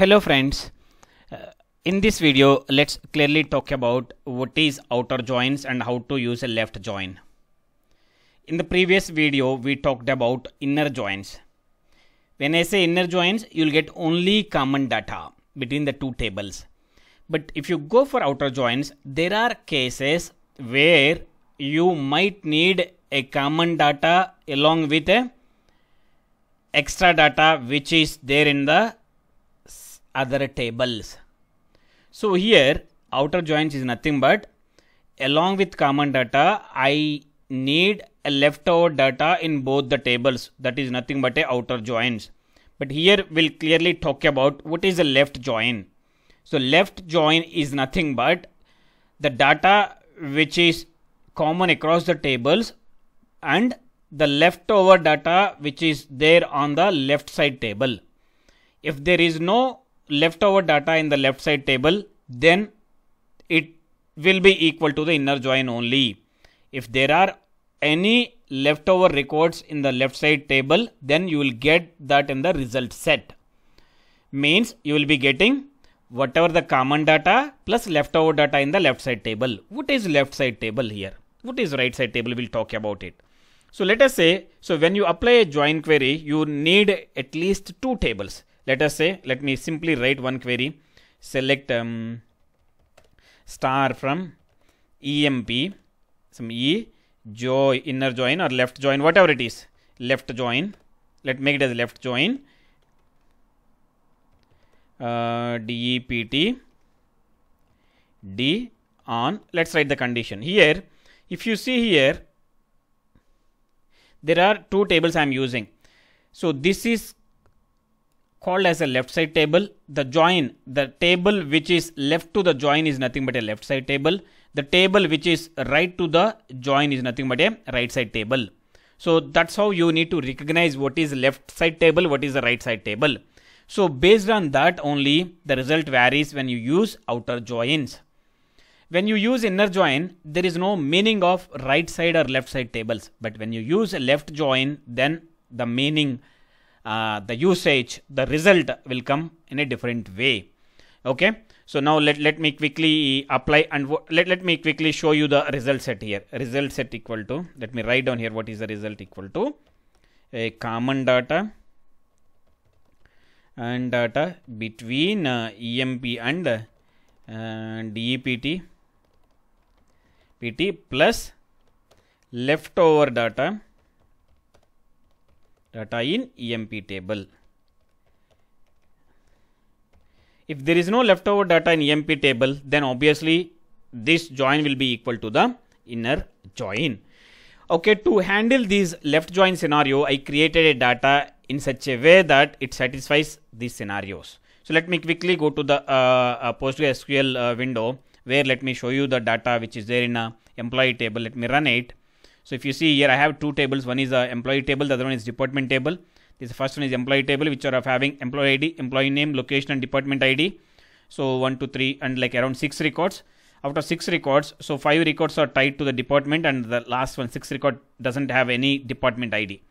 hello friends uh, in this video let's clearly talk about what is outer joins and how to use a left join in the previous video we talked about inner joins when i say inner joins you'll get only common data between the two tables but if you go for outer joins there are cases where you might need a common data along with a extra data which is there in the other tables. So here outer joins is nothing but along with common data, I need a leftover data in both the tables. That is nothing but a outer joins. But here we'll clearly talk about what is a left join. So left join is nothing but the data which is common across the tables and the leftover data which is there on the left side table. If there is no leftover data in the left side table, then it will be equal to the inner join only. If there are any leftover records in the left side table, then you will get that in the result set. Means you will be getting whatever the common data plus leftover data in the left side table. What is left side table here? What is right side table? We'll talk about it. So let us say, so when you apply a join query, you need at least two tables let us say let me simply write one query select um, star from emp some e join inner join or left join whatever it is left join let make it as left join uh, dept d on let's write the condition here if you see here there are two tables i am using so this is called as a left side table. The join, the table which is left to the join is nothing but a left side table. The table which is right to the join is nothing but a right side table. So that's how you need to recognize what is left side table, what is the right side table. So based on that only the result varies when you use outer joins. When you use inner join, there is no meaning of right side or left side tables. But when you use left join, then the meaning uh, the usage, the result will come in a different way. Okay. So now let, let me quickly apply and let, let me quickly show you the result set here. Result set equal to, let me write down here what is the result equal to a common data and data between uh, EMP and uh, DEPT PT plus leftover data data in EMP table. If there is no leftover data in EMP table, then obviously this join will be equal to the inner join. Okay, to handle this left join scenario, I created a data in such a way that it satisfies these scenarios. So let me quickly go to the uh, uh, PostgreSQL uh, window where let me show you the data which is there in a employee table. Let me run it. So if you see here, I have two tables. One is the employee table, the other one is department table. This first one is employee table, which are of having employee ID, employee name, location, and department ID. So one, two, three, and like around six records. After six records, so five records are tied to the department, and the last one, six record, doesn't have any department ID.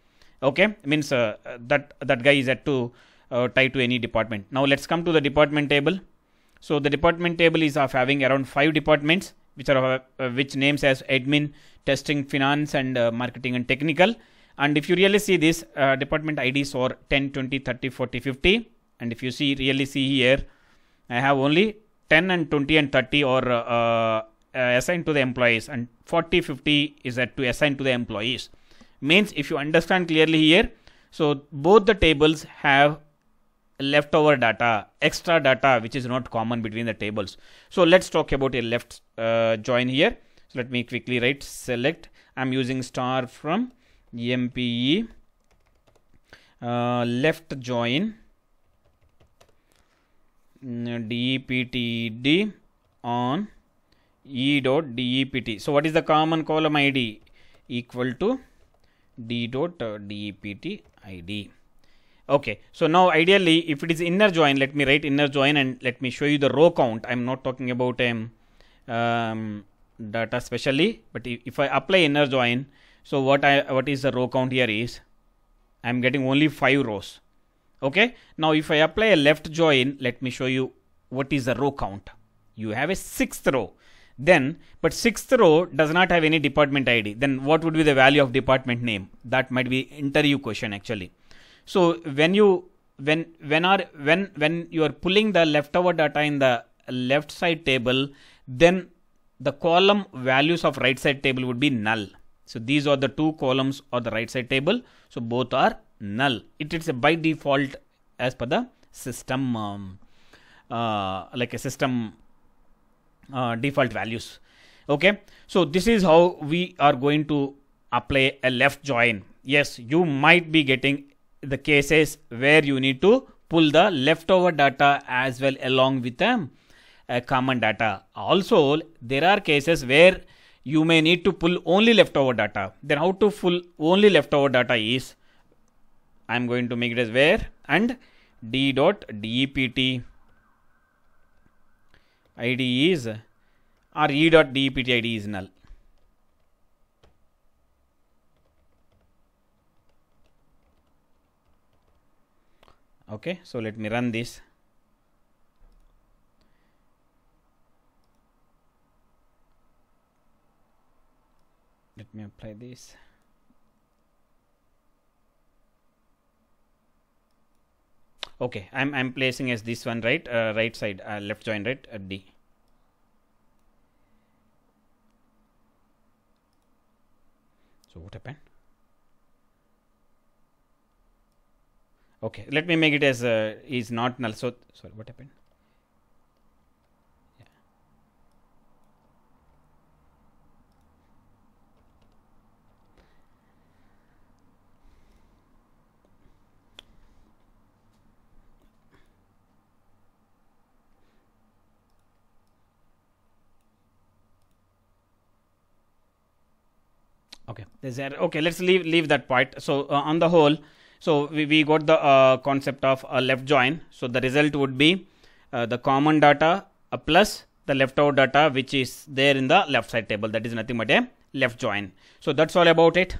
Okay, means uh, that that guy is at to uh, tied to any department. Now let's come to the department table. So the department table is of having around five departments which are uh, which names as admin, testing, finance, and uh, marketing and technical. And if you really see this uh, department IDs or 10, 20, 30, 40, 50. And if you see really see here, I have only 10 and 20 and 30 or uh, uh, assigned to the employees and 40 50 is that to assign to the employees means if you understand clearly here so both the tables have leftover data, extra data, which is not common between the tables. So let's talk about a left uh, join here. So let me quickly write select. I'm using star from MPE uh, left join DPTD mm, on e dot dept. So what is the common column ID equal to d dot uh, dept id. Okay, so now ideally if it is inner join, let me write inner join and let me show you the row count. I'm not talking about um, um, data specially, but if I apply inner join, so what I what is the row count here is, I'm getting only five rows. Okay, now if I apply a left join, let me show you what is the row count. You have a sixth row. Then, but sixth row does not have any department ID. Then what would be the value of department name? That might be interview question actually. So when you when when are when when you are pulling the leftover data in the left side table, then the column values of right side table would be null. So these are the two columns of the right side table. So both are null. It is by default as per the system um, uh, like a system uh, default values. Okay. So this is how we are going to apply a left join. Yes, you might be getting the cases where you need to pull the leftover data as well along with the uh, common data. Also, there are cases where you may need to pull only leftover data. Then how to pull only leftover data is, I'm going to make it as where and d dot dept id is or e dot dept id is null. okay so let me run this let me apply this okay i'm i'm placing as this one right uh, right side uh, left join right at uh, d so what happened Okay, let me make it as uh, is not null. So, sorry, what happened? Okay, there's Okay, let's leave leave that part. So uh, on the whole, so we, we got the uh, concept of a left join. So the result would be uh, the common data uh, plus the left out data which is there in the left side table. That is nothing but a left join. So that's all about it.